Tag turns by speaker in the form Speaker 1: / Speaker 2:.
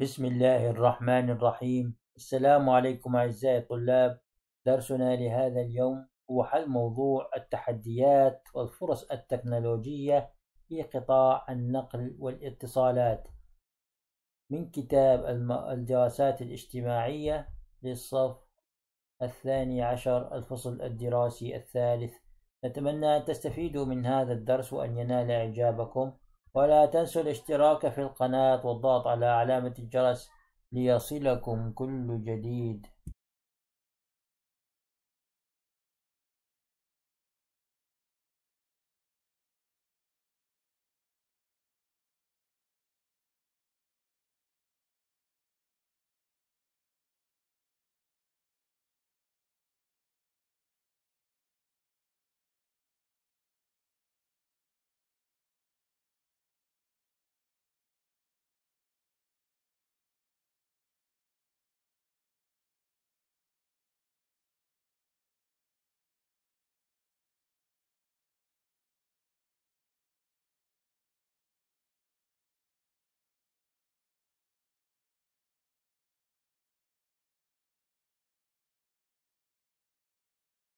Speaker 1: بسم الله الرحمن الرحيم السلام عليكم أعزائي الطلاب درسنا لهذا اليوم هو حل موضوع التحديات والفرص التكنولوجية في قطاع النقل والاتصالات من كتاب الدراسات الاجتماعية للصف الثاني عشر الفصل الدراسي الثالث نتمنى أن تستفيدوا من هذا الدرس وأن ينال إعجابكم ولا تنسوا الاشتراك في القناة والضغط على علامة الجرس
Speaker 2: ليصلكم كل جديد